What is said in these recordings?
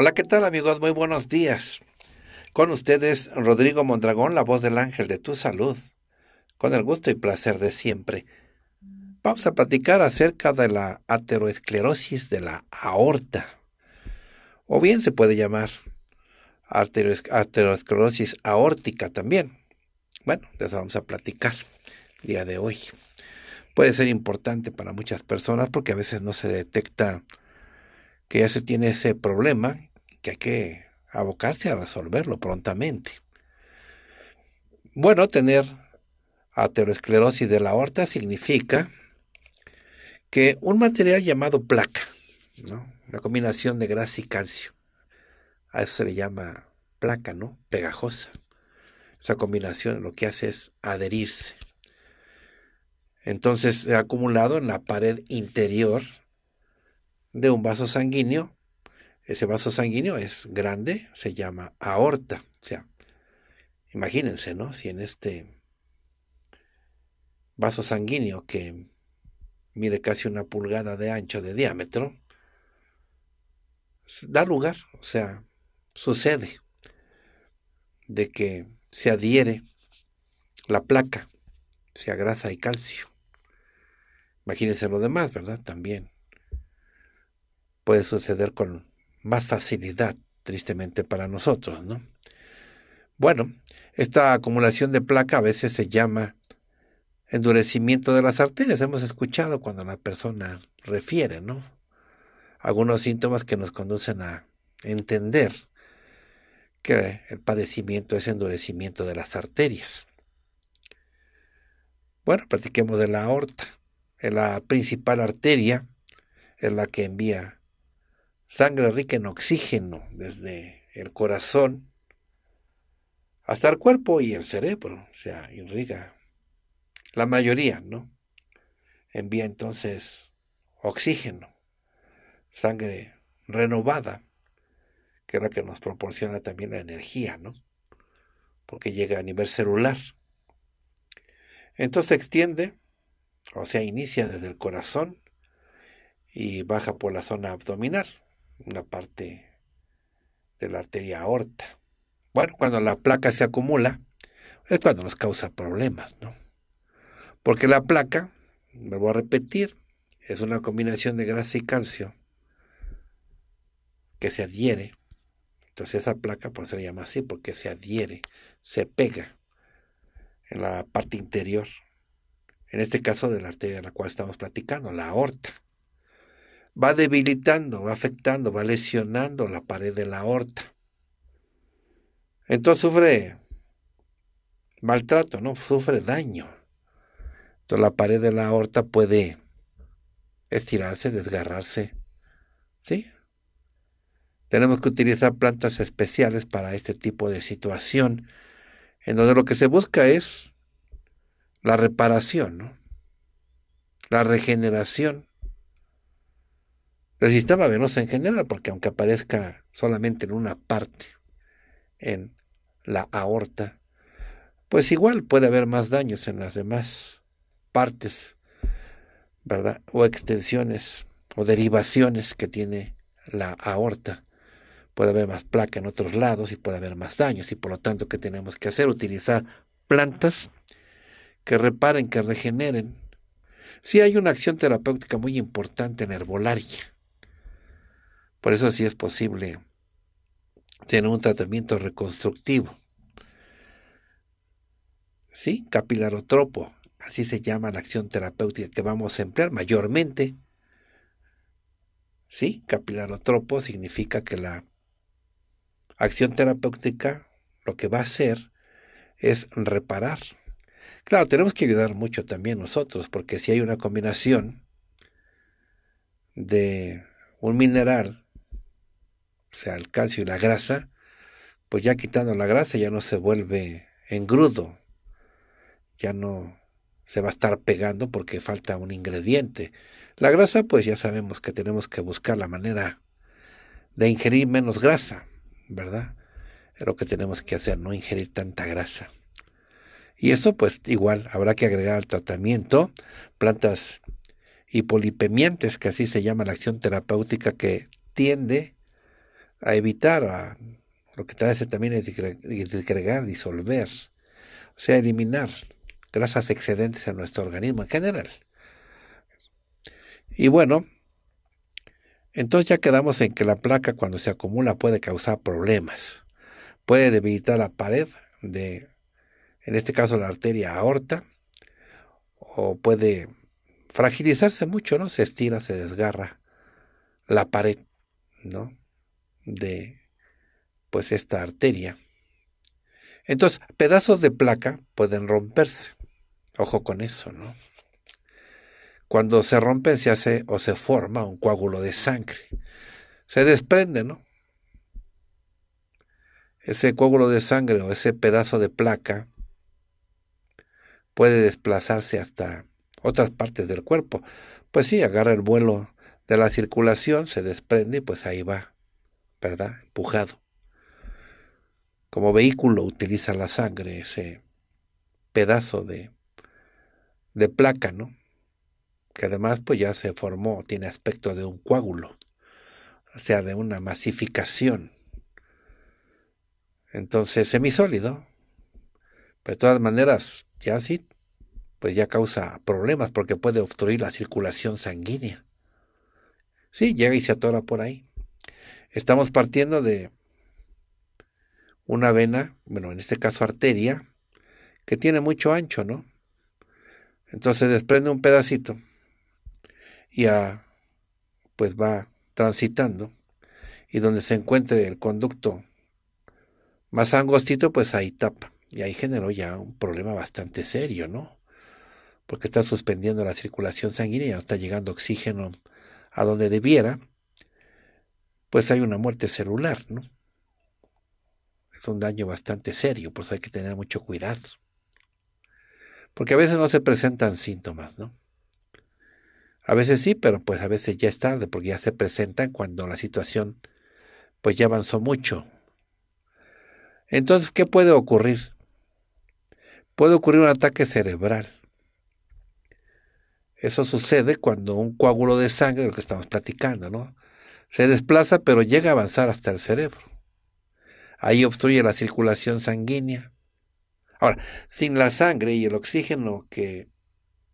Hola, ¿qué tal amigos? Muy buenos días. Con ustedes Rodrigo Mondragón, la voz del ángel de tu salud, con el gusto y placer de siempre. Vamos a platicar acerca de la ateroesclerosis de la aorta, o bien se puede llamar ateroesclerosis aórtica también. Bueno, de eso vamos a platicar el día de hoy. Puede ser importante para muchas personas porque a veces no se detecta que ya se tiene ese problema que hay que abocarse a resolverlo prontamente. Bueno, tener aterosclerosis de la aorta significa que un material llamado placa, ¿no? una combinación de grasa y calcio, a eso se le llama placa, ¿no? Pegajosa. Esa combinación lo que hace es adherirse. Entonces, se ha acumulado en la pared interior de un vaso sanguíneo, ese vaso sanguíneo es grande, se llama aorta. O sea, imagínense, ¿no? Si en este vaso sanguíneo que mide casi una pulgada de ancho de diámetro, da lugar, o sea, sucede de que se adhiere la placa, sea grasa y calcio. Imagínense lo demás, ¿verdad? También puede suceder con más facilidad, tristemente para nosotros, ¿no? Bueno, esta acumulación de placa a veces se llama endurecimiento de las arterias. Hemos escuchado cuando la persona refiere, ¿no? Algunos síntomas que nos conducen a entender que el padecimiento es endurecimiento de las arterias. Bueno, practiquemos de la aorta. la principal arteria, es la que envía sangre rica en oxígeno desde el corazón hasta el cuerpo y el cerebro, o sea, irriga la mayoría, ¿no? Envía entonces oxígeno, sangre renovada, que es la que nos proporciona también la energía, ¿no? Porque llega a nivel celular. Entonces extiende, o sea, inicia desde el corazón y baja por la zona abdominal una parte de la arteria aorta. Bueno, cuando la placa se acumula, es cuando nos causa problemas, ¿no? Porque la placa, me voy a repetir, es una combinación de grasa y calcio que se adhiere. Entonces esa placa, por eso se llama así, porque se adhiere, se pega en la parte interior, en este caso de la arteria de la cual estamos platicando, la aorta va debilitando, va afectando, va lesionando la pared de la aorta. Entonces sufre maltrato, ¿no? Sufre daño. Entonces la pared de la aorta puede estirarse, desgarrarse. ¿Sí? Tenemos que utilizar plantas especiales para este tipo de situación, en donde lo que se busca es la reparación, la regeneración el sistema venoso en general, porque aunque aparezca solamente en una parte, en la aorta, pues igual puede haber más daños en las demás partes, ¿verdad? O extensiones o derivaciones que tiene la aorta. Puede haber más placa en otros lados y puede haber más daños. Y por lo tanto, ¿qué tenemos que hacer? Utilizar plantas que reparen, que regeneren. Sí hay una acción terapéutica muy importante en herbolaria por eso sí es posible tener un tratamiento reconstructivo. ¿Sí? Capilarotropo, así se llama la acción terapéutica que vamos a emplear mayormente. ¿Sí? Capilarotropo significa que la acción terapéutica lo que va a hacer es reparar. Claro, tenemos que ayudar mucho también nosotros, porque si hay una combinación de un mineral o sea, el calcio y la grasa, pues ya quitando la grasa ya no se vuelve engrudo, ya no se va a estar pegando porque falta un ingrediente. La grasa, pues ya sabemos que tenemos que buscar la manera de ingerir menos grasa, ¿verdad? Es lo que tenemos que hacer, no ingerir tanta grasa. Y eso pues igual habrá que agregar al tratamiento plantas hipolipemiantes, que así se llama la acción terapéutica que tiende a evitar, a, lo que tal vez también es disgregar, disolver, o sea, eliminar grasas excedentes a nuestro organismo en general. Y bueno, entonces ya quedamos en que la placa cuando se acumula puede causar problemas, puede debilitar la pared de, en este caso, la arteria aorta, o puede fragilizarse mucho, ¿no? Se estira, se desgarra la pared, ¿no? de pues esta arteria. Entonces, pedazos de placa pueden romperse. Ojo con eso, ¿no? Cuando se rompen se hace o se forma un coágulo de sangre. Se desprende, ¿no? Ese coágulo de sangre o ese pedazo de placa puede desplazarse hasta otras partes del cuerpo. Pues sí, agarra el vuelo de la circulación, se desprende y pues ahí va ¿verdad? Empujado. Como vehículo utiliza la sangre ese pedazo de, de placa, ¿no? Que además pues ya se formó, tiene aspecto de un coágulo, o sea, de una masificación. Entonces, semisólido. de todas maneras, ya sí, pues ya causa problemas porque puede obstruir la circulación sanguínea. Sí, llega y se atora por ahí. Estamos partiendo de una vena, bueno, en este caso arteria, que tiene mucho ancho, ¿no? Entonces desprende un pedacito y a, pues va transitando y donde se encuentre el conducto más angostito, pues ahí tapa. Y ahí generó ya un problema bastante serio, ¿no? Porque está suspendiendo la circulación sanguínea, no está llegando oxígeno a donde debiera pues hay una muerte celular, ¿no? Es un daño bastante serio, por eso hay que tener mucho cuidado. Porque a veces no se presentan síntomas, ¿no? A veces sí, pero pues a veces ya es tarde, porque ya se presentan cuando la situación pues ya avanzó mucho. Entonces, ¿qué puede ocurrir? Puede ocurrir un ataque cerebral. Eso sucede cuando un coágulo de sangre, lo que estamos platicando, ¿no? Se desplaza pero llega a avanzar hasta el cerebro. Ahí obstruye la circulación sanguínea. Ahora, sin la sangre y el oxígeno que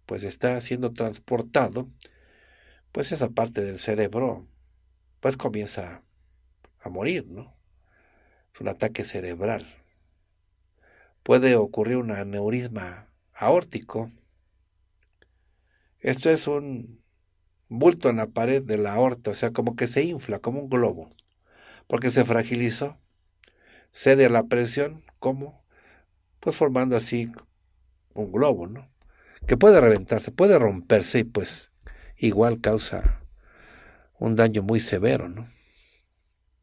pues está siendo transportado, pues esa parte del cerebro pues comienza a morir, ¿no? Es un ataque cerebral. Puede ocurrir un aneurisma aórtico. Esto es un bulto en la pared de la aorta, o sea, como que se infla, como un globo, porque se fragilizó, cede a la presión, como, Pues formando así un globo, ¿no? Que puede reventarse, puede romperse y pues igual causa un daño muy severo, ¿no?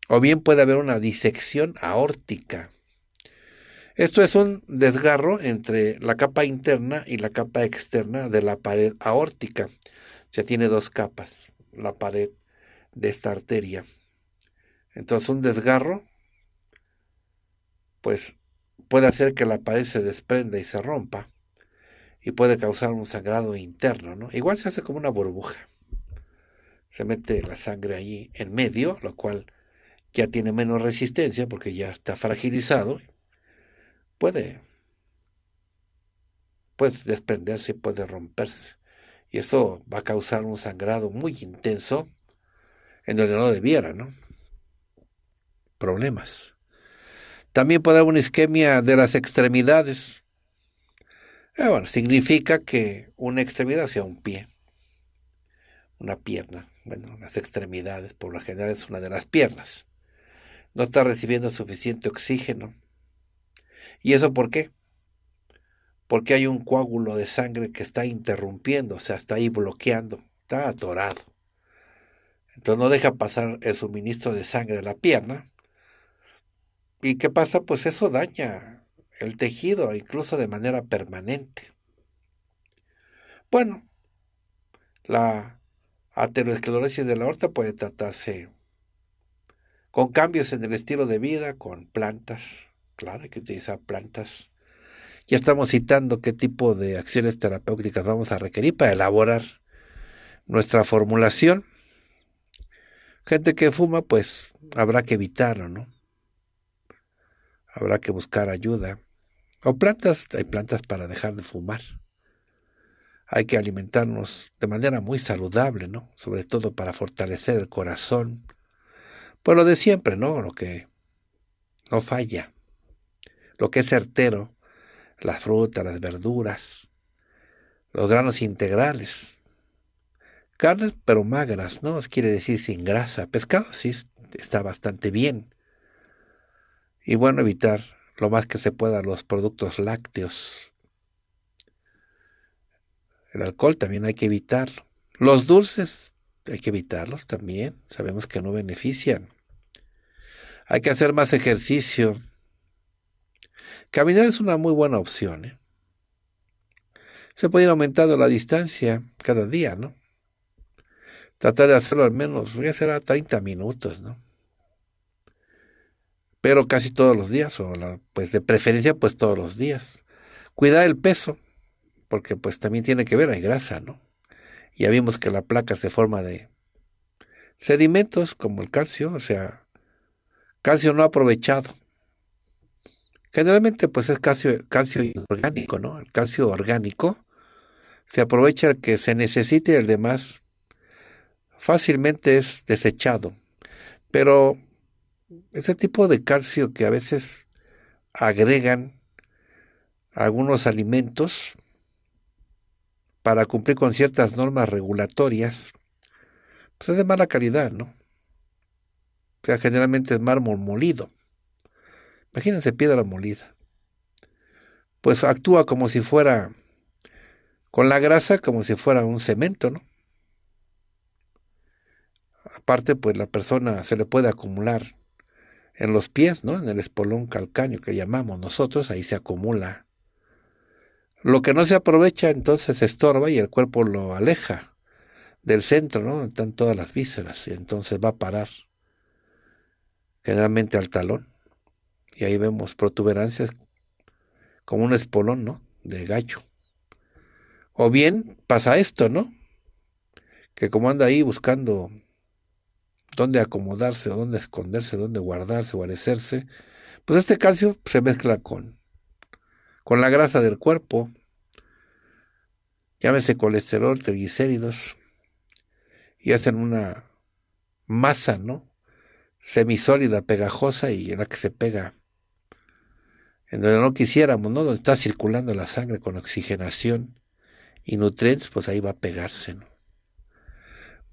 O bien puede haber una disección aórtica. Esto es un desgarro entre la capa interna y la capa externa de la pared aórtica. Ya tiene dos capas la pared de esta arteria. Entonces un desgarro, pues puede hacer que la pared se desprenda y se rompa y puede causar un sangrado interno, ¿no? Igual se hace como una burbuja. Se mete la sangre ahí en medio, lo cual ya tiene menos resistencia porque ya está fragilizado. Puede, puede desprenderse y puede romperse. Y eso va a causar un sangrado muy intenso en donde no debiera, ¿no? Problemas. También puede haber una isquemia de las extremidades. Eh, bueno, significa que una extremidad sea un pie, una pierna. Bueno, las extremidades por lo general es una de las piernas. No está recibiendo suficiente oxígeno. ¿Y eso por qué? porque hay un coágulo de sangre que está interrumpiendo, o sea, está ahí bloqueando, está atorado. Entonces no deja pasar el suministro de sangre a la pierna. ¿Y qué pasa? Pues eso daña el tejido, incluso de manera permanente. Bueno, la aterosclerosis de la aorta puede tratarse con cambios en el estilo de vida, con plantas. Claro, hay que utilizar plantas ya estamos citando qué tipo de acciones terapéuticas vamos a requerir para elaborar nuestra formulación. Gente que fuma, pues habrá que evitarlo, ¿no? Habrá que buscar ayuda. O plantas, hay plantas para dejar de fumar. Hay que alimentarnos de manera muy saludable, ¿no? Sobre todo para fortalecer el corazón. Pues lo de siempre, ¿no? Lo que no falla. Lo que es certero las frutas, las verduras, los granos integrales. Carnes pero magras, ¿no? Quiere decir sin grasa. Pescado sí está bastante bien. Y bueno, evitar lo más que se pueda los productos lácteos. El alcohol también hay que evitarlo. Los dulces hay que evitarlos también. Sabemos que no benefician. Hay que hacer más ejercicio. Caminar es una muy buena opción. ¿eh? Se puede ir aumentando la distancia cada día, ¿no? Tratar de hacerlo al menos, pues, ya será 30 minutos, ¿no? Pero casi todos los días, o pues de preferencia, pues todos los días. Cuidar el peso, porque pues también tiene que ver, hay grasa, ¿no? Ya vimos que la placa se forma de sedimentos como el calcio, o sea, calcio no aprovechado. Generalmente, pues es calcio, calcio orgánico, ¿no? El calcio orgánico se aprovecha el que se necesite y el demás fácilmente es desechado. Pero ese tipo de calcio que a veces agregan algunos alimentos para cumplir con ciertas normas regulatorias, pues es de mala calidad, ¿no? O sea, generalmente es mármol molido. Imagínense piedra molida. Pues actúa como si fuera, con la grasa, como si fuera un cemento, ¿no? Aparte, pues la persona se le puede acumular en los pies, ¿no? En el espolón calcaño que llamamos nosotros, ahí se acumula. Lo que no se aprovecha entonces se estorba y el cuerpo lo aleja del centro, ¿no? Están todas las vísceras y entonces va a parar generalmente al talón. Y ahí vemos protuberancias como un espolón, ¿no? De gallo. O bien pasa esto, ¿no? Que como anda ahí buscando dónde acomodarse, dónde esconderse, dónde guardarse, guarecerse, pues este calcio se mezcla con, con la grasa del cuerpo, llámese colesterol, triglicéridos, y hacen una masa, ¿no? Semisólida, pegajosa y en la que se pega en donde no quisiéramos, ¿no? Donde está circulando la sangre con oxigenación y nutrientes, pues ahí va a pegarse, ¿no?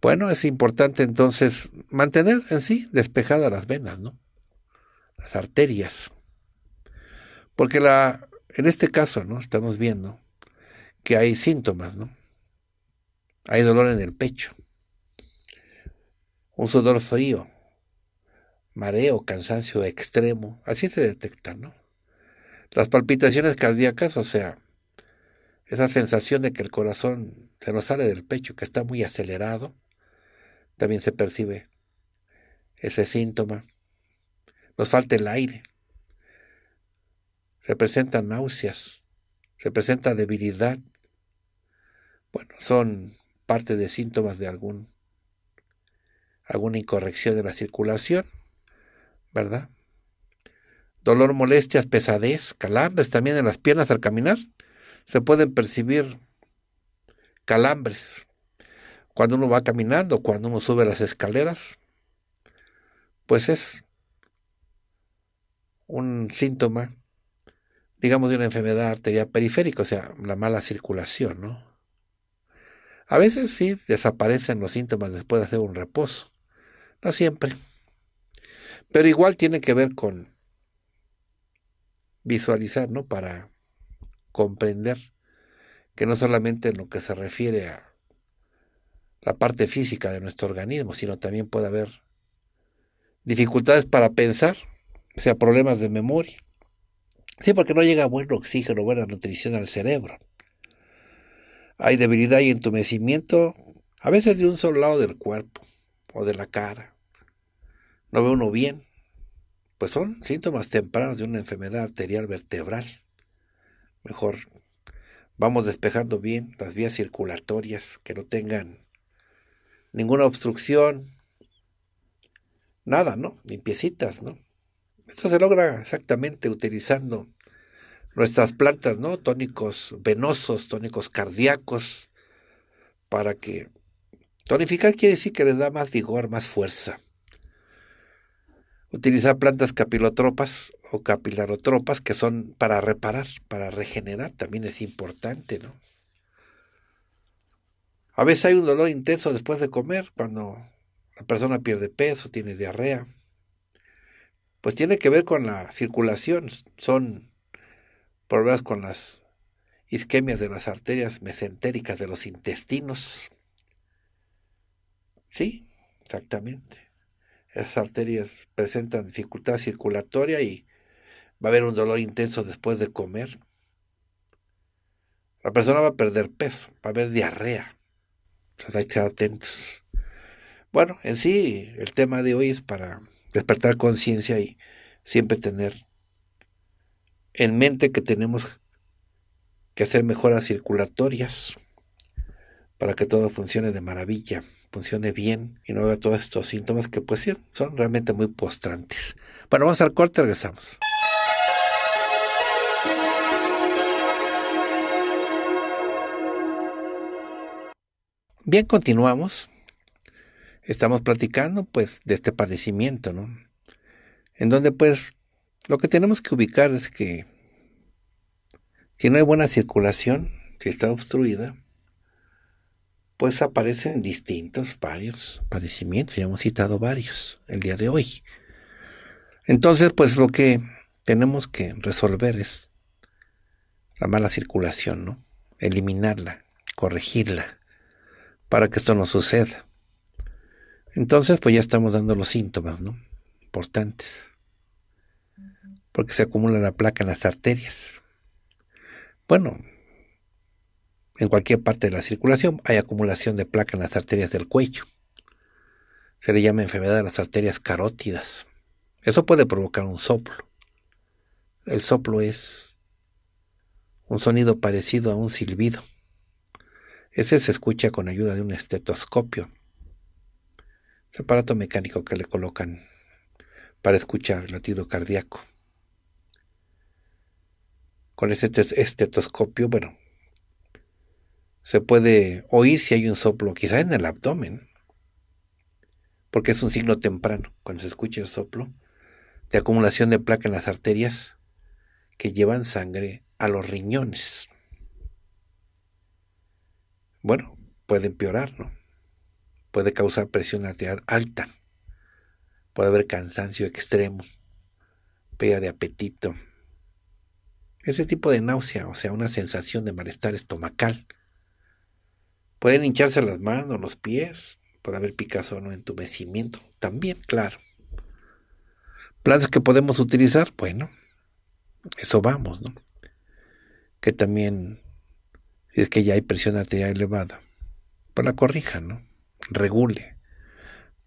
Bueno, es importante entonces mantener en sí despejadas las venas, ¿no? Las arterias. Porque la, en este caso, ¿no? Estamos viendo que hay síntomas, ¿no? Hay dolor en el pecho, un sudor frío, mareo, cansancio extremo, así se detecta, ¿no? Las palpitaciones cardíacas, o sea, esa sensación de que el corazón se nos sale del pecho, que está muy acelerado, también se percibe ese síntoma. Nos falta el aire. Se presentan náuseas, se presenta debilidad. Bueno, son parte de síntomas de algún alguna incorrección de la circulación, ¿verdad? dolor, molestias, pesadez, calambres también en las piernas al caminar. Se pueden percibir calambres cuando uno va caminando, cuando uno sube las escaleras. Pues es un síntoma, digamos, de una enfermedad arterial periférica, o sea, la mala circulación, ¿no? A veces sí desaparecen los síntomas después de hacer un reposo, no siempre, pero igual tiene que ver con visualizar, ¿no? Para comprender que no solamente en lo que se refiere a la parte física de nuestro organismo, sino también puede haber dificultades para pensar, o sea, problemas de memoria. Sí, porque no llega buen oxígeno, buena nutrición al cerebro. Hay debilidad y entumecimiento, a veces de un solo lado del cuerpo o de la cara. No ve uno bien pues son síntomas tempranos de una enfermedad arterial vertebral. Mejor vamos despejando bien las vías circulatorias, que no tengan ninguna obstrucción, nada, ¿no? Limpiecitas, ¿no? Esto se logra exactamente utilizando nuestras plantas, ¿no? Tónicos venosos, tónicos cardíacos, para que... Tonificar quiere decir que le da más vigor, más fuerza utilizar plantas capilotropas o capilarotropas que son para reparar, para regenerar, también es importante, ¿no? A veces hay un dolor intenso después de comer, cuando la persona pierde peso, tiene diarrea. Pues tiene que ver con la circulación, son problemas con las isquemias de las arterias mesentéricas de los intestinos. Sí, exactamente. Esas arterias presentan dificultad circulatoria y va a haber un dolor intenso después de comer. La persona va a perder peso, va a haber diarrea. Entonces hay que estar atentos. Bueno, en sí, el tema de hoy es para despertar conciencia y siempre tener en mente que tenemos que hacer mejoras circulatorias para que todo funcione de maravilla funcione bien y no haga todos estos síntomas que pues sí, son realmente muy postrantes. Bueno, vamos al corte, regresamos. Bien, continuamos. Estamos platicando pues de este padecimiento, ¿no? En donde pues lo que tenemos que ubicar es que si no hay buena circulación, si está obstruida, pues aparecen distintos, varios padecimientos. Ya hemos citado varios el día de hoy. Entonces, pues lo que tenemos que resolver es la mala circulación, ¿no? Eliminarla, corregirla, para que esto no suceda. Entonces, pues ya estamos dando los síntomas, ¿no? Importantes. Porque se acumula la placa en las arterias. Bueno, en cualquier parte de la circulación hay acumulación de placa en las arterias del cuello. Se le llama enfermedad de las arterias carótidas. Eso puede provocar un soplo. El soplo es un sonido parecido a un silbido. Ese se escucha con ayuda de un estetoscopio, Un aparato mecánico que le colocan para escuchar el latido cardíaco. Con ese estetoscopio, bueno, se puede oír si hay un soplo, quizás en el abdomen, porque es un signo temprano, cuando se escucha el soplo, de acumulación de placa en las arterias que llevan sangre a los riñones. Bueno, puede empeorar, ¿no? Puede causar presión arterial alta, puede haber cansancio extremo, pérdida de apetito, ese tipo de náusea, o sea, una sensación de malestar estomacal, Pueden hincharse las manos, los pies, puede haber picazón o entumecimiento, también, claro. Plantas que podemos utilizar, bueno, eso vamos, ¿no? Que también, si es que ya hay presión arterial elevada, pues la corrija, ¿no? Regule,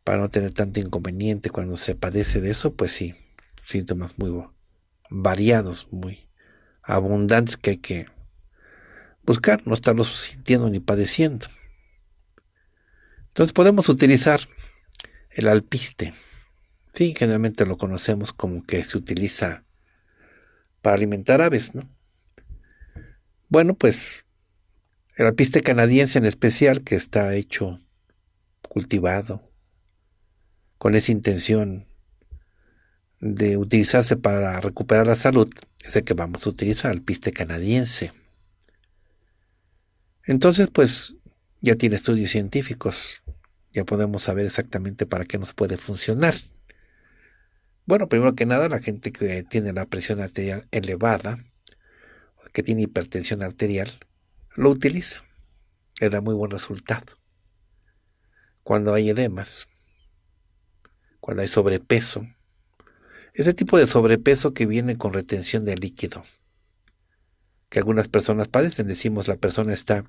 para no tener tanto inconveniente cuando se padece de eso, pues sí, síntomas muy variados, muy abundantes que hay que buscar, no estarlo sintiendo ni padeciendo. Entonces podemos utilizar el alpiste. Sí, generalmente lo conocemos como que se utiliza para alimentar aves, ¿no? Bueno, pues el alpiste canadiense en especial, que está hecho, cultivado, con esa intención de utilizarse para recuperar la salud, es el que vamos a utilizar, alpiste canadiense. Entonces, pues ya tiene estudios científicos, ya podemos saber exactamente para qué nos puede funcionar. Bueno, primero que nada, la gente que tiene la presión arterial elevada, que tiene hipertensión arterial, lo utiliza. Le da muy buen resultado. Cuando hay edemas, cuando hay sobrepeso, ese tipo de sobrepeso que viene con retención de líquido, que algunas personas padecen. Decimos, la persona está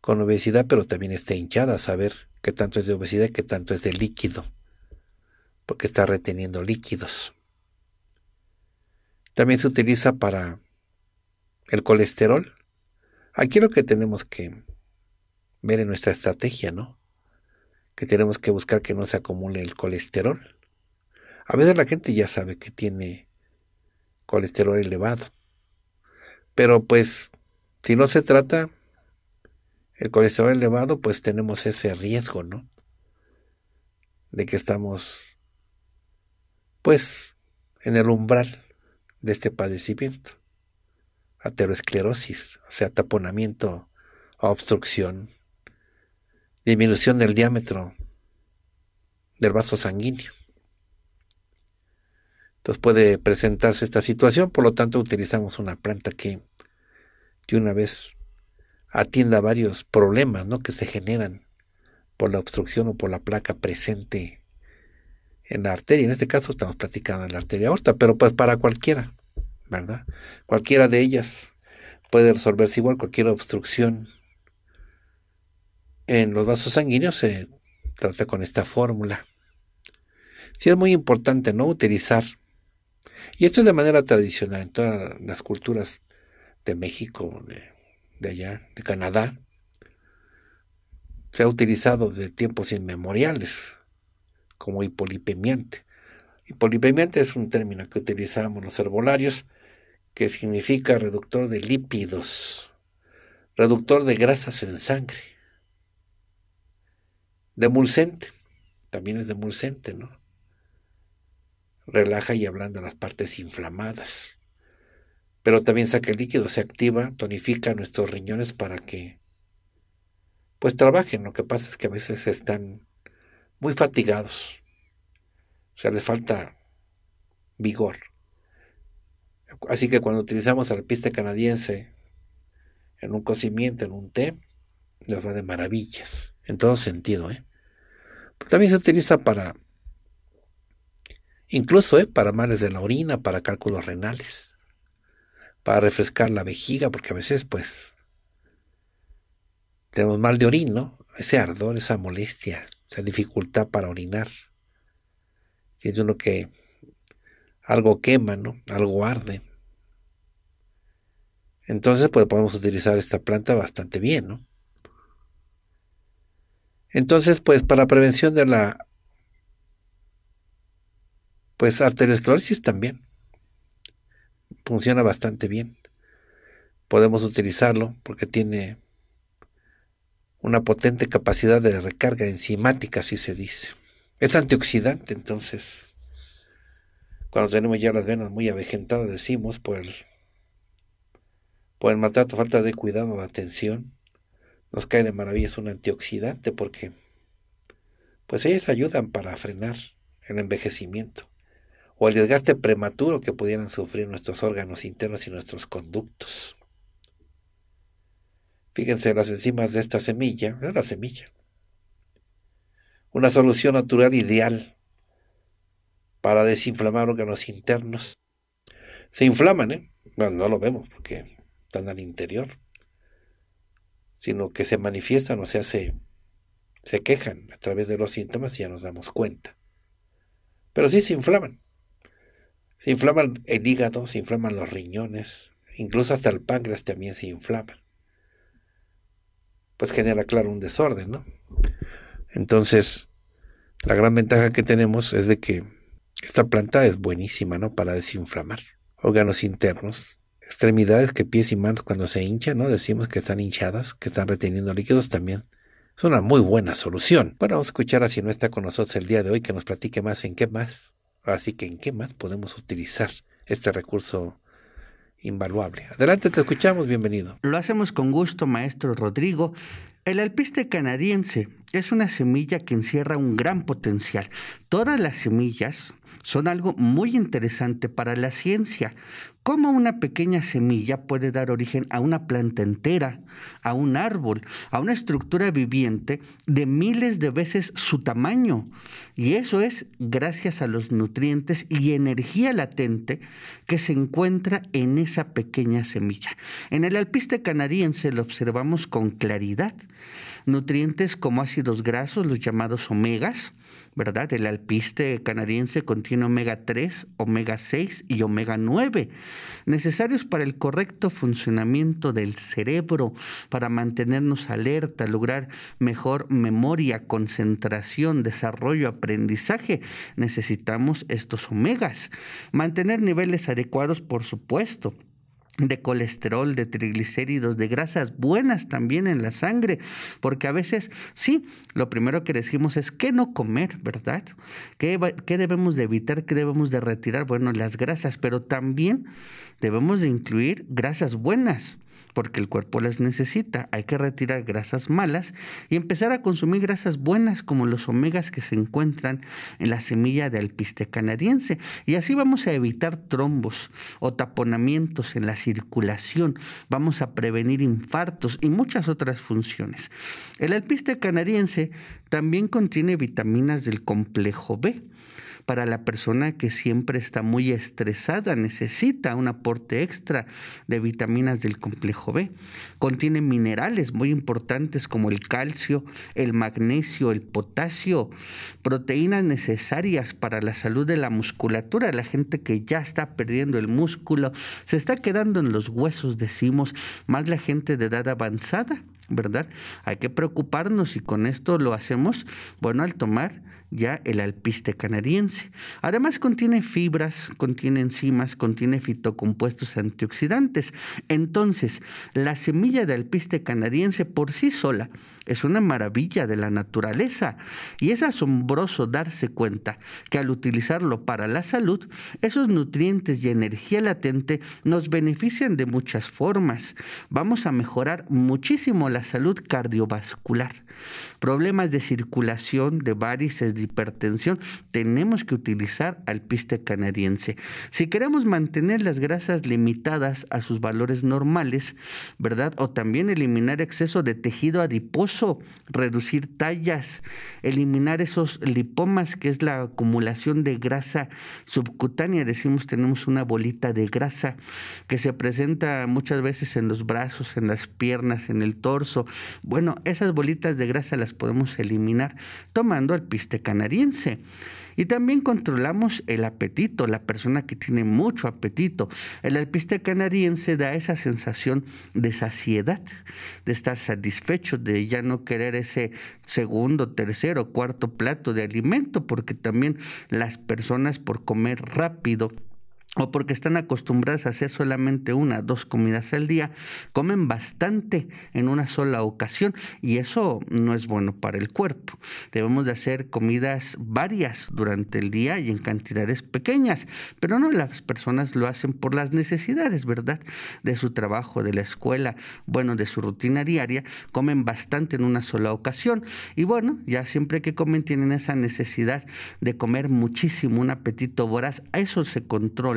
con obesidad, pero también está hinchada, saber qué tanto es de obesidad y qué tanto es de líquido, porque está reteniendo líquidos. También se utiliza para el colesterol. Aquí lo que tenemos que ver en nuestra estrategia, ¿no? Que tenemos que buscar que no se acumule el colesterol. A veces la gente ya sabe que tiene colesterol elevado, pero pues, si no se trata el colesterol elevado, pues tenemos ese riesgo, ¿no? De que estamos, pues, en el umbral de este padecimiento. Aterosclerosis, o sea, taponamiento, obstrucción, disminución del diámetro del vaso sanguíneo. Entonces puede presentarse esta situación, por lo tanto utilizamos una planta que de una vez atienda varios problemas ¿no? que se generan por la obstrucción o por la placa presente en la arteria. En este caso estamos platicando en la arteria aorta, pero pues para cualquiera, ¿verdad? Cualquiera de ellas puede resolverse igual, cualquier obstrucción en los vasos sanguíneos se trata con esta fórmula. Si es muy importante no utilizar y esto es de manera tradicional en todas las culturas de México, de, allá, de Canadá. Se ha utilizado desde tiempos inmemoriales como hipolipemiante. Hipolipemiante es un término que utilizamos los herbolarios que significa reductor de lípidos, reductor de grasas en sangre, demulcente, también es demulcente, ¿no? relaja y ablanda las partes inflamadas. Pero también saca el líquido, se activa, tonifica nuestros riñones para que pues trabajen. Lo que pasa es que a veces están muy fatigados. O sea, les falta vigor. Así que cuando utilizamos la piste canadiense en un cocimiento, en un té, nos va de maravillas, en todo sentido. ¿eh? también se utiliza para Incluso ¿eh? para males de la orina, para cálculos renales, para refrescar la vejiga, porque a veces pues tenemos mal de orina, ¿no? Ese ardor, esa molestia, esa dificultad para orinar. es uno que algo quema, ¿no? Algo arde. Entonces, pues podemos utilizar esta planta bastante bien, ¿no? Entonces, pues para prevención de la pues arteriosclerosis también. Funciona bastante bien. Podemos utilizarlo porque tiene una potente capacidad de recarga enzimática, así se dice. Es antioxidante, entonces, cuando tenemos ya las venas muy avejentadas, decimos, por el, por maltrato, falta de cuidado, de atención, nos cae de maravilla, es un antioxidante, porque pues ellas ayudan para frenar el envejecimiento o el desgaste prematuro que pudieran sufrir nuestros órganos internos y nuestros conductos. Fíjense, las enzimas de esta semilla, es la semilla, una solución natural ideal para desinflamar órganos internos. Se inflaman, ¿eh? Bueno, no lo vemos porque están al interior, sino que se manifiestan, o sea, se, se quejan a través de los síntomas y ya nos damos cuenta. Pero sí se inflaman. Se inflaman el hígado, se inflaman los riñones, incluso hasta el páncreas también se inflama. Pues genera, claro, un desorden, ¿no? Entonces, la gran ventaja que tenemos es de que esta planta es buenísima, ¿no? Para desinflamar órganos internos, extremidades que pies y manos cuando se hinchan, ¿no? Decimos que están hinchadas, que están reteniendo líquidos también. Es una muy buena solución. Bueno, vamos a escuchar a si no está con nosotros el día de hoy que nos platique más en qué más. Así que, ¿en qué más podemos utilizar este recurso invaluable? Adelante, te escuchamos, bienvenido. Lo hacemos con gusto, maestro Rodrigo. El alpiste canadiense es una semilla que encierra un gran potencial. Todas las semillas son algo muy interesante para la ciencia. Cómo una pequeña semilla puede dar origen a una planta entera, a un árbol, a una estructura viviente de miles de veces su tamaño. Y eso es gracias a los nutrientes y energía latente que se encuentra en esa pequeña semilla. En el alpiste canadiense lo observamos con claridad. Nutrientes como ácidos grasos, los llamados omegas, el alpiste canadiense contiene omega 3, omega 6 y omega 9, necesarios para el correcto funcionamiento del cerebro, para mantenernos alerta, lograr mejor memoria, concentración, desarrollo, aprendizaje. Necesitamos estos omegas. Mantener niveles adecuados, por supuesto de colesterol, de triglicéridos, de grasas buenas también en la sangre, porque a veces sí, lo primero que decimos es qué no comer, ¿verdad? ¿Qué, debemos de evitar, qué debemos de retirar? Bueno, las grasas, pero también debemos de incluir grasas buenas porque el cuerpo las necesita. Hay que retirar grasas malas y empezar a consumir grasas buenas como los omegas que se encuentran en la semilla de alpiste canadiense. Y así vamos a evitar trombos o taponamientos en la circulación, vamos a prevenir infartos y muchas otras funciones. El alpiste canadiense también contiene vitaminas del complejo B para la persona que siempre está muy estresada, necesita un aporte extra de vitaminas del complejo B. Contiene minerales muy importantes como el calcio, el magnesio, el potasio, proteínas necesarias para la salud de la musculatura, la gente que ya está perdiendo el músculo, se está quedando en los huesos, decimos, más la gente de edad avanzada, ¿verdad? Hay que preocuparnos y con esto lo hacemos, bueno, al tomar ya el alpiste canadiense. Además contiene fibras, contiene enzimas, contiene fitocompuestos antioxidantes. Entonces, la semilla de alpiste canadiense por sí sola es una maravilla de la naturaleza y es asombroso darse cuenta que al utilizarlo para la salud, esos nutrientes y energía latente nos benefician de muchas formas. Vamos a mejorar muchísimo la salud cardiovascular, problemas de circulación, de varices, de hipertensión. Tenemos que utilizar al canadiense. Si queremos mantener las grasas limitadas a sus valores normales, ¿verdad? O también eliminar exceso de tejido adiposo, reducir tallas, eliminar esos lipomas, que es la acumulación de grasa subcutánea. Decimos, tenemos una bolita de grasa que se presenta muchas veces en los brazos, en las piernas, en el torso. Bueno, esas bolitas de grasa las podemos eliminar tomando alpiste canadiense. Y también controlamos el apetito, la persona que tiene mucho apetito. El alpiste canadiense da esa sensación de saciedad, de estar satisfecho, de ya no querer ese segundo, tercero, cuarto plato de alimento, porque también las personas por comer rápido o porque están acostumbradas a hacer solamente una, dos comidas al día, comen bastante en una sola ocasión y eso no es bueno para el cuerpo. Debemos de hacer comidas varias durante el día y en cantidades pequeñas, pero no las personas lo hacen por las necesidades, ¿verdad? De su trabajo, de la escuela, bueno, de su rutina diaria, comen bastante en una sola ocasión y bueno, ya siempre que comen tienen esa necesidad de comer muchísimo, un apetito voraz, a eso se controla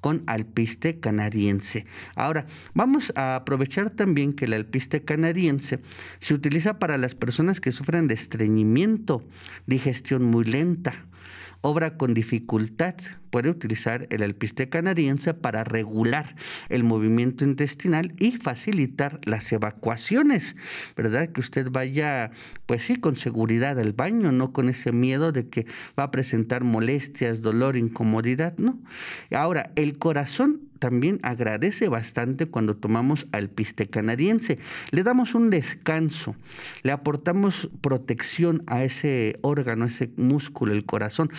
con alpiste canadiense. Ahora, vamos a aprovechar también que el alpiste canadiense se utiliza para las personas que sufren de estreñimiento, digestión muy lenta, obra con dificultad, puede utilizar el alpiste canadiense para regular el movimiento intestinal y facilitar las evacuaciones, ¿verdad? Que usted vaya, pues sí, con seguridad al baño, no con ese miedo de que va a presentar molestias, dolor, incomodidad, ¿no? Ahora, el corazón también agradece bastante cuando tomamos alpiste canadiense. Le damos un descanso, le aportamos protección a ese órgano, a ese músculo, el corazón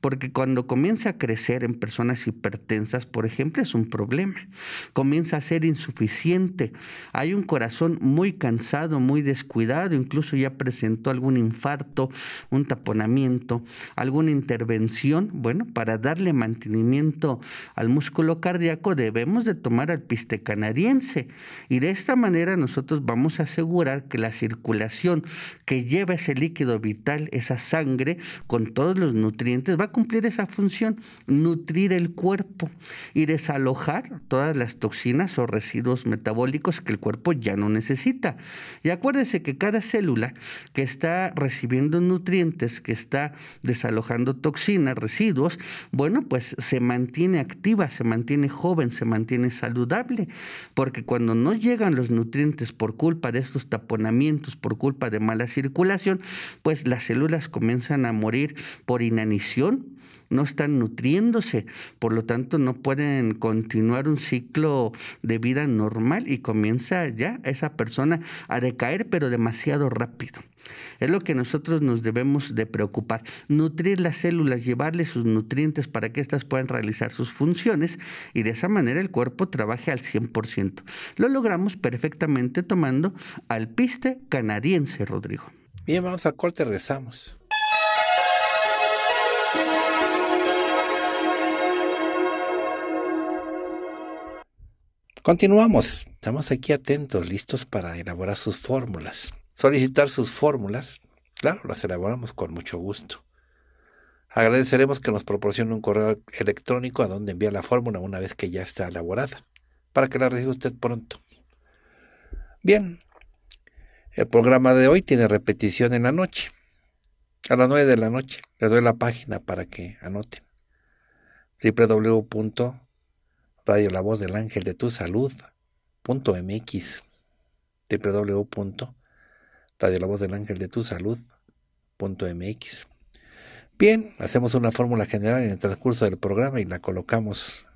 porque cuando comienza a crecer en personas hipertensas, por ejemplo, es un problema. Comienza a ser insuficiente. Hay un corazón muy cansado, muy descuidado, incluso ya presentó algún infarto, un taponamiento, alguna intervención. Bueno, para darle mantenimiento al músculo cardíaco debemos de tomar al piste canadiense y de esta manera nosotros vamos a asegurar que la circulación que lleva ese líquido vital, esa sangre, con todos los nutrientes, va cumplir esa función, nutrir el cuerpo y desalojar todas las toxinas o residuos metabólicos que el cuerpo ya no necesita. Y acuérdese que cada célula que está recibiendo nutrientes, que está desalojando toxinas, residuos, bueno, pues se mantiene activa, se mantiene joven, se mantiene saludable, porque cuando no llegan los nutrientes por culpa de estos taponamientos, por culpa de mala circulación, pues las células comienzan a morir por inanición no están nutriéndose, por lo tanto no pueden continuar un ciclo de vida normal y comienza ya esa persona a decaer, pero demasiado rápido. Es lo que nosotros nos debemos de preocupar, nutrir las células, llevarles sus nutrientes para que éstas puedan realizar sus funciones y de esa manera el cuerpo trabaje al 100%. Lo logramos perfectamente tomando al piste canadiense, Rodrigo. Bien, vamos al corte, rezamos. Continuamos, estamos aquí atentos, listos para elaborar sus fórmulas. Solicitar sus fórmulas, claro, las elaboramos con mucho gusto. Agradeceremos que nos proporcione un correo electrónico a donde enviar la fórmula una vez que ya está elaborada, para que la reciba usted pronto. Bien, el programa de hoy tiene repetición en la noche, a las 9 de la noche. Les doy la página para que anoten. www Radio La Voz del Ángel de Tu Salud la voz del ángel de tu salud bien hacemos una fórmula general en el transcurso del programa y la colocamos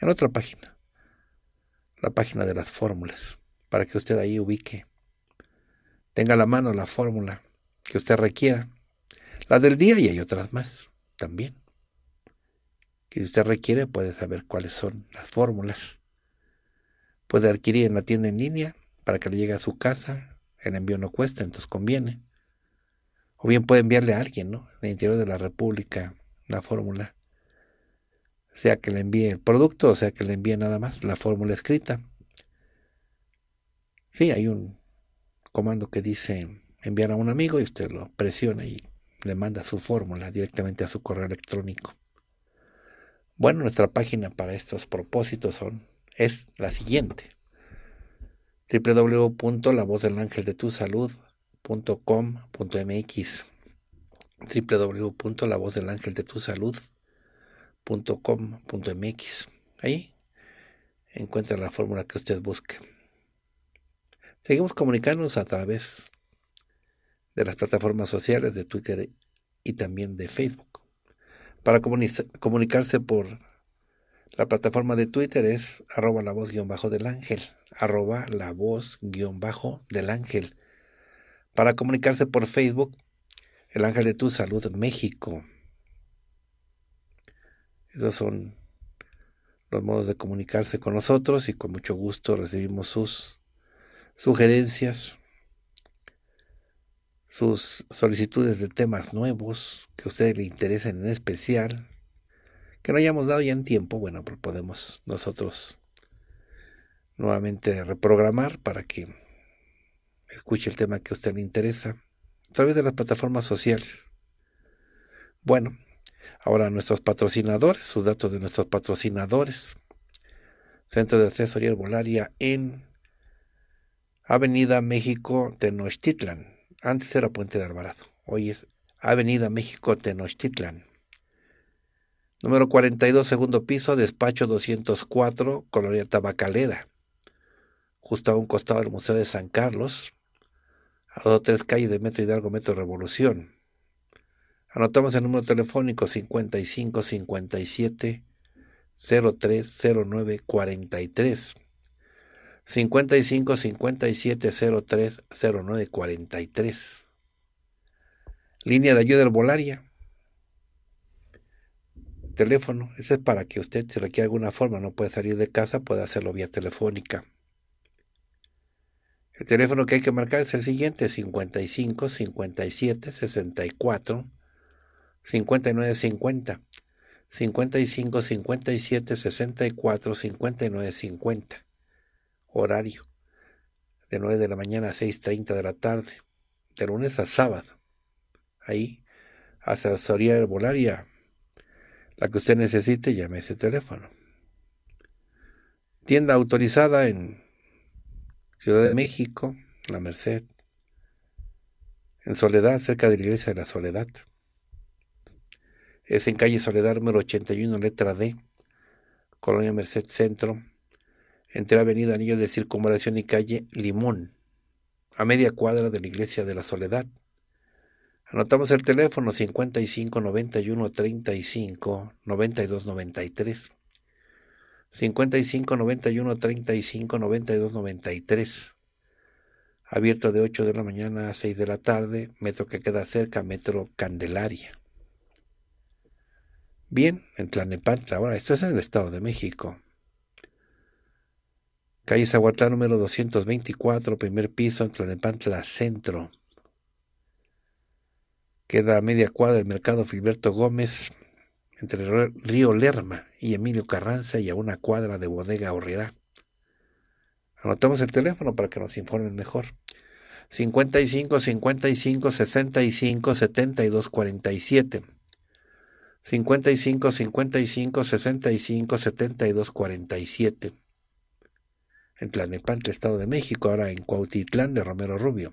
en otra página la página de las fórmulas para que usted ahí ubique tenga a la mano la fórmula que usted requiera la del día y hay otras más también que si usted requiere puede saber cuáles son las fórmulas. Puede adquirir en la tienda en línea para que le llegue a su casa. El envío no cuesta, entonces conviene. O bien puede enviarle a alguien, ¿no? En el interior de la República, la fórmula. Sea que le envíe el producto, o sea que le envíe nada más la fórmula escrita. Sí, hay un comando que dice enviar a un amigo y usted lo presiona y le manda su fórmula directamente a su correo electrónico. Bueno, nuestra página para estos propósitos es la siguiente www.lavozdelangeldetusalud.com.mx www.lavozdelangeldetusalud.com.mx Ahí encuentra la fórmula que usted busque. Seguimos comunicándonos a través de las plataformas sociales de Twitter y también de Facebook. Para comunicarse por la plataforma de Twitter es arroba la voz guión bajo del ángel, arroba la voz guión bajo del ángel. Para comunicarse por Facebook, el ángel de tu salud México. Esos son los modos de comunicarse con nosotros y con mucho gusto recibimos sus sugerencias, sus solicitudes de temas nuevos que a ustedes le interesen en especial, que no hayamos dado ya en tiempo, bueno, pues podemos nosotros nuevamente reprogramar para que escuche el tema que a usted le interesa a través de las plataformas sociales. Bueno, ahora nuestros patrocinadores, sus datos de nuestros patrocinadores. Centro de Asesoría Herbolaria en Avenida México Tenochtitlan, antes era Puente de Alvarado, hoy es Avenida México Tenochtitlan. Número 42, segundo piso, despacho 204, Colonia Tabacalera. Justo a un costado del Museo de San Carlos, a dos o tres calles de Metro Hidalgo, Metro Revolución. Anotamos el número telefónico 55 57 03 09 43. 55 57 03 09 43. Línea de ayuda del Volaria. Teléfono. Ese es para que usted, si de alguna forma, no puede salir de casa, pueda hacerlo vía telefónica. El teléfono que hay que marcar es el siguiente: 55 57 64 59 50. 55 57 64 59 50 horario, de 9 de la mañana a 6.30 de la tarde, de lunes a sábado. Ahí, asesoría herbolaria, la que usted necesite, llame ese teléfono. Tienda autorizada en Ciudad de México, La Merced, en Soledad, cerca de la iglesia de la Soledad. Es en calle Soledad número 81, letra D, Colonia Merced Centro, entre Avenida Anillo de Circunvalación y Calle Limón, a media cuadra de la Iglesia de la Soledad. Anotamos el teléfono 55 91 35 92 93. 55 91 35 92 93. Abierto de 8 de la mañana a 6 de la tarde, metro que queda cerca, metro Candelaria. Bien, en Tlanepantla, ahora, esto es en el Estado de México. Calle Zaguatlá número 224, primer piso en Tlanepantla, Centro. Queda a media cuadra el mercado Filberto Gómez entre Río Lerma y Emilio Carranza y a una cuadra de Bodega Horrera. Anotamos el teléfono para que nos informen mejor. 55 55 65 72 47. 55 55 65 72 47 en Tlanepantla, Estado de México, ahora en Cuautitlán de Romero Rubio.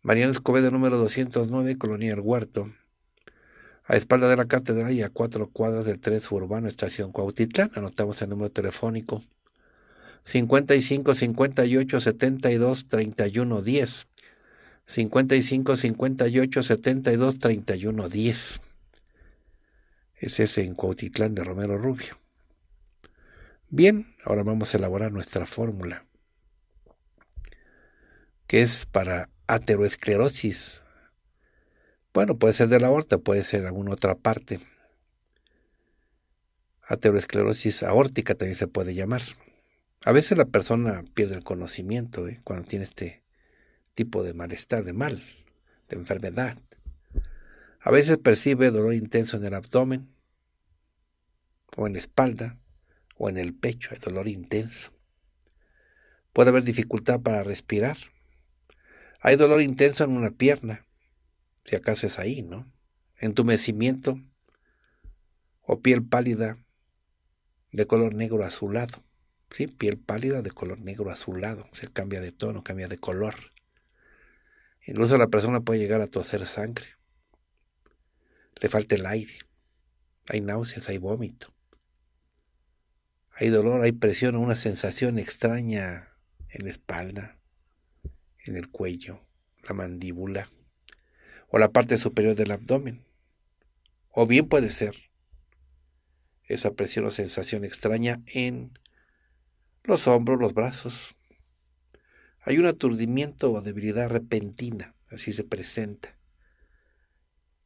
Mariano Escobedo, número 209, Colonia El Huerto, a espalda de la catedral y a cuatro cuadras del tren Urbano, Estación Cuautitlán. Anotamos el número telefónico 55 58 72 31 10. 55 58 72 31 10. Ese es en Cuautitlán de Romero Rubio. Bien, ahora vamos a elaborar nuestra fórmula, que es para ateroesclerosis. Bueno, puede ser de la aorta, puede ser alguna otra parte. Ateroesclerosis aórtica también se puede llamar. A veces la persona pierde el conocimiento ¿eh? cuando tiene este tipo de malestar, de mal, de enfermedad. A veces percibe dolor intenso en el abdomen o en la espalda, o en el pecho, hay dolor intenso. Puede haber dificultad para respirar. Hay dolor intenso en una pierna, si acaso es ahí, ¿no? Entumecimiento o piel pálida de color negro azulado. Sí, piel pálida de color negro azulado. Se cambia de tono, cambia de color. Incluso la persona puede llegar a toser sangre. Le falta el aire. Hay náuseas, hay vómito. Hay dolor, hay presión, una sensación extraña en la espalda, en el cuello, la mandíbula o la parte superior del abdomen. O bien puede ser esa presión o sensación extraña en los hombros, los brazos. Hay un aturdimiento o debilidad repentina, así se presenta.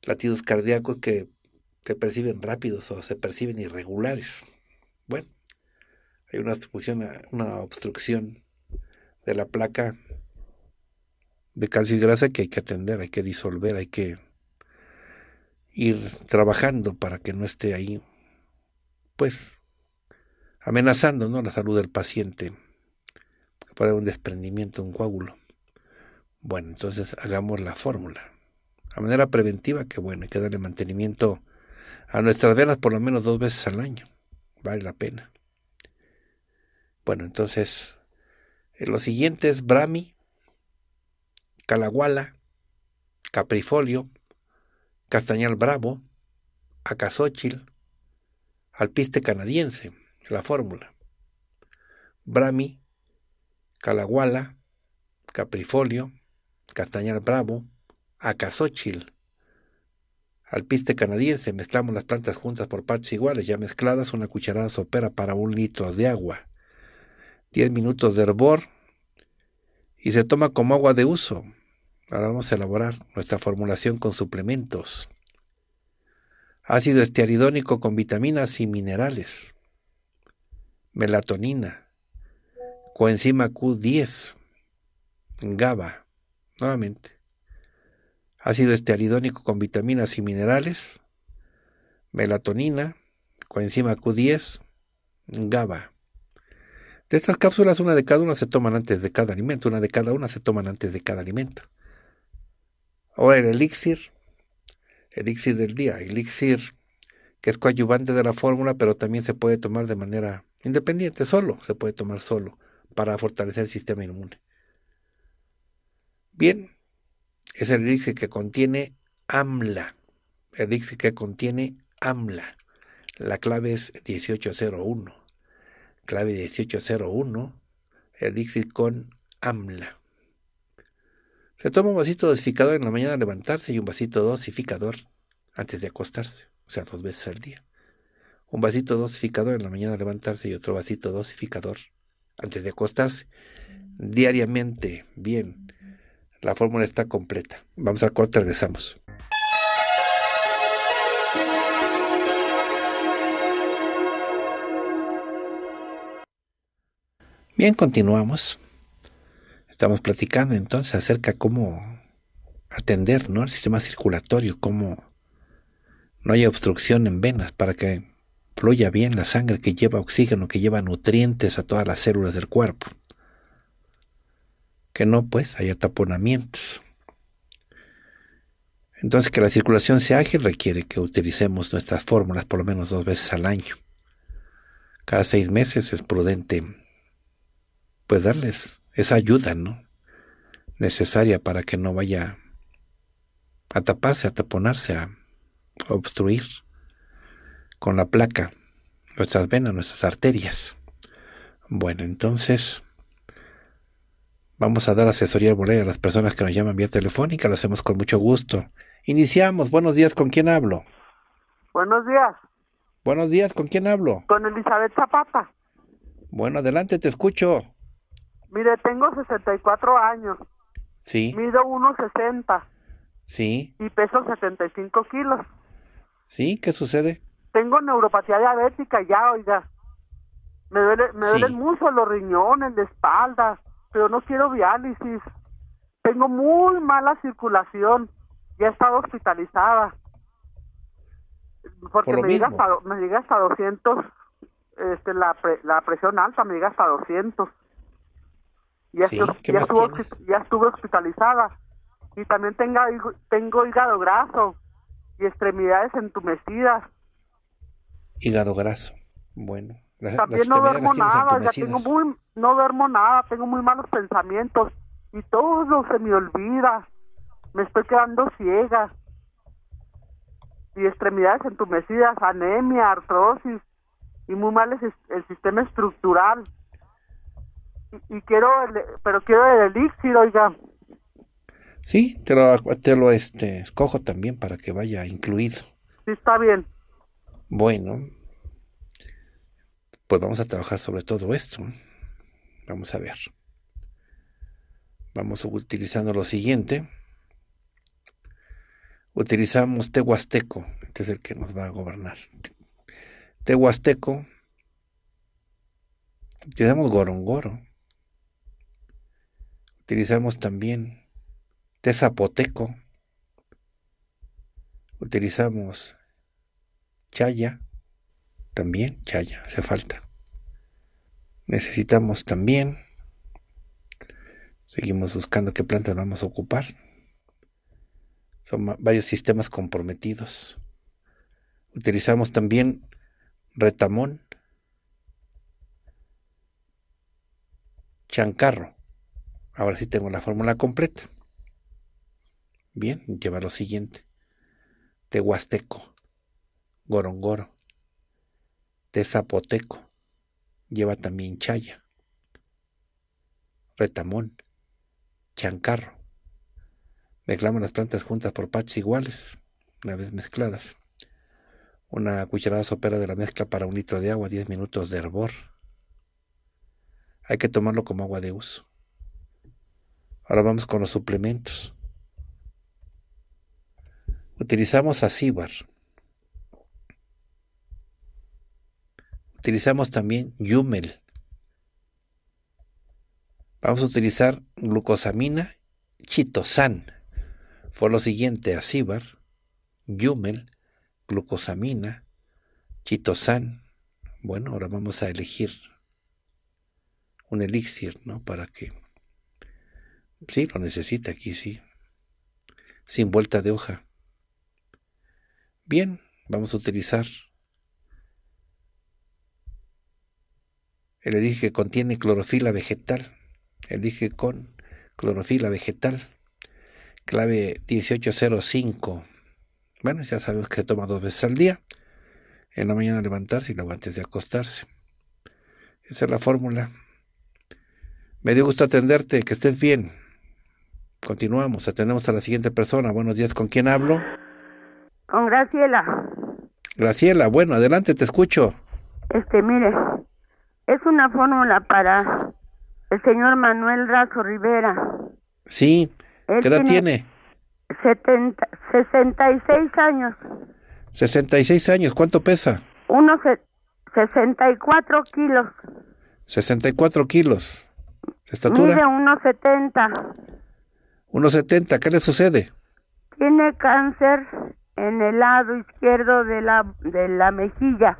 Latidos cardíacos que se perciben rápidos o se perciben irregulares. Bueno, hay una obstrucción, de la placa de calcio y grasa que hay que atender, hay que disolver, hay que ir trabajando para que no esté ahí, pues, amenazando ¿no? la salud del paciente. Puede haber un desprendimiento, un coágulo. Bueno, entonces hagamos la fórmula. A manera preventiva, que bueno, hay que darle mantenimiento a nuestras venas por lo menos dos veces al año. Vale la pena. Bueno, entonces, eh, lo siguiente es brami, Calaguala, Caprifolio, Castañal Bravo, Acasóchil, Alpiste Canadiense, la fórmula. Brami, Calaguala, Caprifolio, Castañal Bravo, Acasóchil, Alpiste canadiense, mezclamos las plantas juntas por partes iguales, ya mezcladas, una cucharada sopera para un litro de agua. 10 minutos de hervor y se toma como agua de uso. Ahora vamos a elaborar nuestra formulación con suplementos. Ácido estearidónico con vitaminas y minerales. Melatonina. Coenzima Q10. GABA. Nuevamente. Ácido estearidónico con vitaminas y minerales. Melatonina. Coenzima Q10. GABA. De estas cápsulas, una de cada una se toman antes de cada alimento, una de cada una se toman antes de cada alimento. Ahora el elixir, elixir del día, elixir que es coadyuvante de la fórmula, pero también se puede tomar de manera independiente, solo, se puede tomar solo, para fortalecer el sistema inmune. Bien, es el elixir que contiene AMLA, el elixir que contiene AMLA. La clave es 1801 clave 1801, elixir con AMLA. Se toma un vasito dosificador en la mañana al levantarse y un vasito dosificador antes de acostarse, o sea, dos veces al día. Un vasito dosificador en la mañana al levantarse y otro vasito dosificador antes de acostarse. Diariamente, bien, la fórmula está completa. Vamos al corte, regresamos. Bien, continuamos. Estamos platicando entonces acerca cómo atender ¿no? el sistema circulatorio, cómo no haya obstrucción en venas para que fluya bien la sangre que lleva oxígeno, que lleva nutrientes a todas las células del cuerpo. Que no, pues, haya taponamientos. Entonces, que la circulación sea ágil requiere que utilicemos nuestras fórmulas por lo menos dos veces al año. Cada seis meses es prudente pues darles esa ayuda, ¿no? Necesaria para que no vaya a taparse, a taponarse, a, obstruir con la placa nuestras venas, nuestras arterias. Bueno, entonces vamos a dar asesoría arbolaria a las personas que nos llaman vía telefónica, lo hacemos con mucho gusto. Iniciamos, buenos días, ¿con quién hablo? Buenos días. Buenos días, ¿con quién hablo? Con Elizabeth Zapata. Bueno, adelante, te escucho. Mire, tengo 64 años. Sí. Mido 1,60. Sí. Y peso 75 kilos. Sí, ¿qué sucede? Tengo neuropatía diabética ya, oiga. Me, duele, duelen mucho los riñones, la espalda, pero no quiero diálisis. Tengo muy mala circulación. Ya he estado hospitalizada. Porque me, llega hasta, me llega hasta 200, este, la, la presión alta me llega hasta 200 ya, estuve hospitalizada y también tenga, tengo hígado graso y extremidades entumecidas. Hígado graso, bueno. también no duermo nada, ya tengo muy, no duermo nada, tengo muy malos pensamientos y todo se me olvida, me estoy quedando ciega y extremidades entumecidas, anemia, artrosis y muy mal el sistema estructural y, quiero, pero quiero el elixir, oiga. Sí, te lo, te lo este, escojo también para que vaya incluido. Sí, está bien. Bueno, pues vamos a trabajar sobre todo esto. Vamos a ver. Vamos utilizando lo siguiente. Utilizamos Tehuasteco, este es el que nos va a gobernar. Tehuasteco. Utilizamos Gorongoro utilizamos también té zapoteco, utilizamos chaya, también chaya, hace falta. Necesitamos también, seguimos buscando qué plantas vamos a ocupar. Son varios sistemas comprometidos. Utilizamos también retamón, chancarro. Ahora sí tengo la fórmula completa. Bien, lleva lo siguiente. Tehuasteco, gorongoro, te lleva también chaya, retamón, chancarro. Mezclamos las plantas juntas por partes iguales, una vez mezcladas. Una cucharada sopera de la mezcla para un litro de agua, 10 minutos de hervor. Hay que tomarlo como agua de uso. Ahora vamos con los suplementos. Utilizamos acíbar. Utilizamos también yumel. Vamos a utilizar glucosamina, chitosan. Fue lo siguiente, acíbar, yumel, glucosamina, chitosan. Bueno, ahora vamos a elegir un elixir, ¿no? Para que Sí, lo necesita aquí, sí. Sin vuelta de hoja. Bien, vamos a utilizar el dije que contiene clorofila vegetal. dije con clorofila vegetal. Clave 1805. Bueno, ya sabes que se toma dos veces al día. En la mañana levantarse y luego antes de acostarse. Esa es la fórmula. Me dio gusto atenderte. Que estés bien. Continuamos, atendemos a la siguiente persona. Buenos días, ¿con quién hablo? Con Graciela. Graciela, bueno, adelante, te escucho. Este, mire, es una fórmula para el señor Manuel Razo Rivera. Sí, ¿qué edad tiene? 70, 66 años. 66 años, ¿cuánto pesa? Unos 64 kilos. 64 kilos. ¿Estatura? Mide unos 1.70, ¿qué le sucede? Tiene cáncer en el lado izquierdo de la, de la mejilla.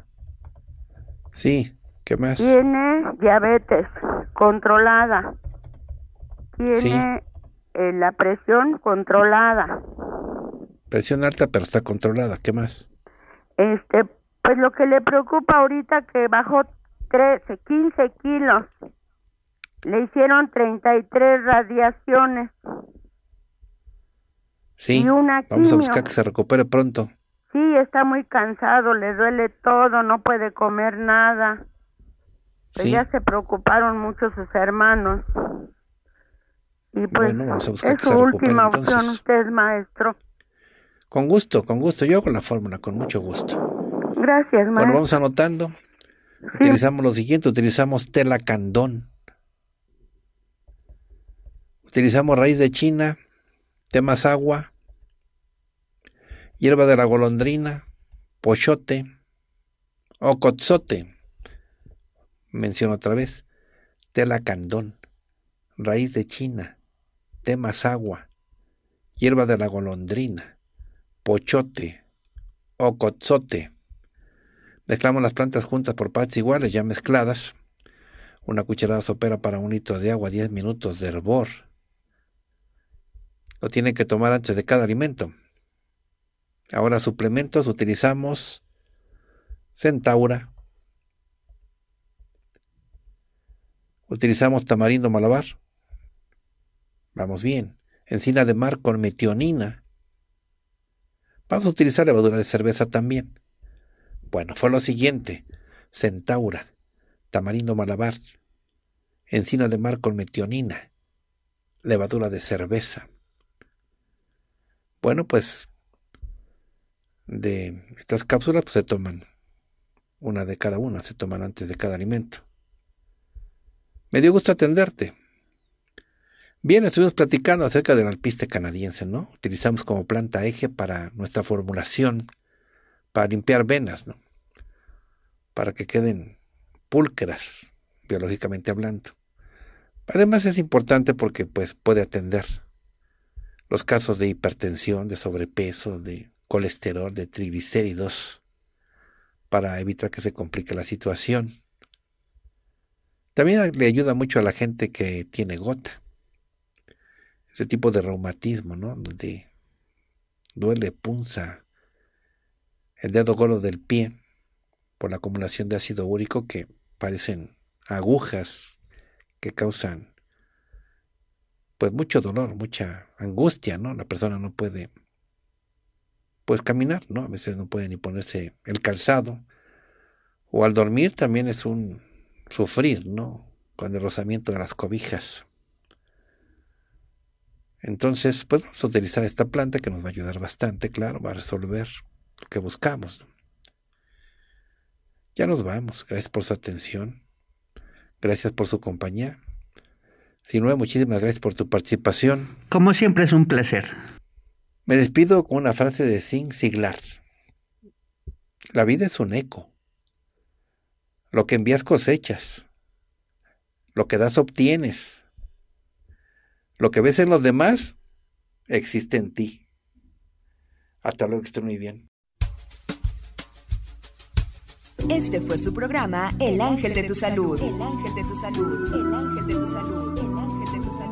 Sí, ¿qué más? Tiene diabetes controlada. Tiene eh, la presión controlada. Presión alta, pero está controlada. ¿Qué más? Este, pues lo que le preocupa ahorita que bajó 13, 15 kilos. Le hicieron 33 radiaciones. Sí, vamos a buscar que se recupere pronto. Sí, está muy cansado, le duele todo, no puede comer nada. Pues ya se preocuparon mucho sus hermanos. Y pues es su última entonces. opción usted, maestro. Con gusto, con gusto. Yo hago la fórmula, con mucho gusto. Gracias, maestro. Bueno, vamos anotando. Utilizamos lo siguiente, utilizamos tela candón. Utilizamos raíz de china, temas agua, hierba de la golondrina, pochote, o cotzote. menciono otra vez, candón, raíz de china, temas agua, hierba de la golondrina, pochote, o ocotzote. Mezclamos las plantas juntas por partes iguales, ya mezcladas. Una cucharada sopera para un litro de agua, 10 minutos de hervor lo tienen que tomar antes de cada alimento. Ahora suplementos utilizamos centaura. Utilizamos tamarindo malabar. Vamos bien. Encina de mar con metionina. Vamos a utilizar levadura de cerveza también. Bueno, fue lo siguiente. Centaura, tamarindo malabar, encina de mar con metionina, levadura de cerveza. Bueno, pues de estas cápsulas pues, se toman una de cada una, se toman antes de cada alimento. Me dio gusto atenderte. Bien, estuvimos platicando acerca del alpiste canadiense, ¿no? Utilizamos como planta eje para nuestra formulación, para limpiar venas, ¿no? Para que queden pulcras, biológicamente hablando. Además es importante porque pues, puede atender los casos de hipertensión, de sobrepeso, de colesterol, de triglicéridos, para evitar que se complique la situación. También le ayuda mucho a la gente que tiene gota. Ese tipo de reumatismo, ¿no? Donde duele, punza, el dedo gordo del pie por la acumulación de ácido úrico que parecen agujas que causan pues mucho dolor, mucha angustia, ¿no? La persona no puede pues caminar, ¿no? A veces no puede ni ponerse el calzado. O al dormir también es un sufrir, ¿no? Con el rozamiento de las cobijas. Entonces, pues vamos a utilizar esta planta que nos va a ayudar bastante, claro, va a resolver lo que buscamos. Ya nos vamos. Gracias por su atención. Gracias por su compañía. Sinue, muchísimas gracias por tu participación. Como siempre es un placer. Me despido con una frase de Zing Siglar. La vida es un eco. Lo que envías cosechas. Lo que das obtienes. Lo que ves en los demás existe en ti. Hasta luego, que muy bien. Este fue su programa El Ángel de tu Salud. El Ángel de tu Salud. El Ángel de tu Salud.